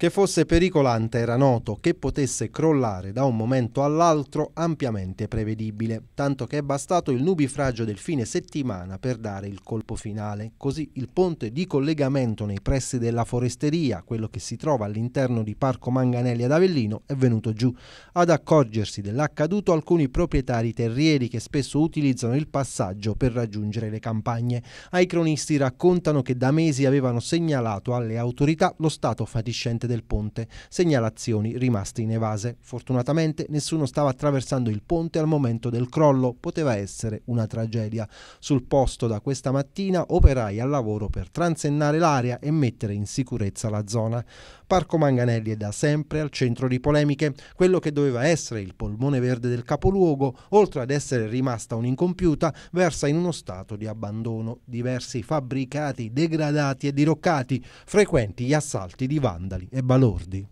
Che fosse pericolante era noto, che potesse crollare da un momento all'altro ampiamente prevedibile, tanto che è bastato il nubifragio del fine settimana per dare il colpo finale. Così il ponte di collegamento nei pressi della foresteria, quello che si trova all'interno di Parco Manganelli ad Avellino, è venuto giù. Ad accorgersi dell'accaduto alcuni proprietari terrieri che spesso utilizzano il passaggio per raggiungere le campagne. Ai cronisti raccontano che da mesi avevano segnalato alle autorità lo stato fatiscente del ponte, segnalazioni rimaste in evase. Fortunatamente nessuno stava attraversando il ponte al momento del crollo, poteva essere una tragedia. Sul posto da questa mattina operai al lavoro per transennare l'area e mettere in sicurezza la zona. Parco Manganelli è da sempre al centro di polemiche. Quello che doveva essere il polmone verde del capoluogo, oltre ad essere rimasta un'incompiuta, versa in uno stato di abbandono. Diversi fabbricati degradati e diroccati, frequenti gli assalti di vandali e balordi.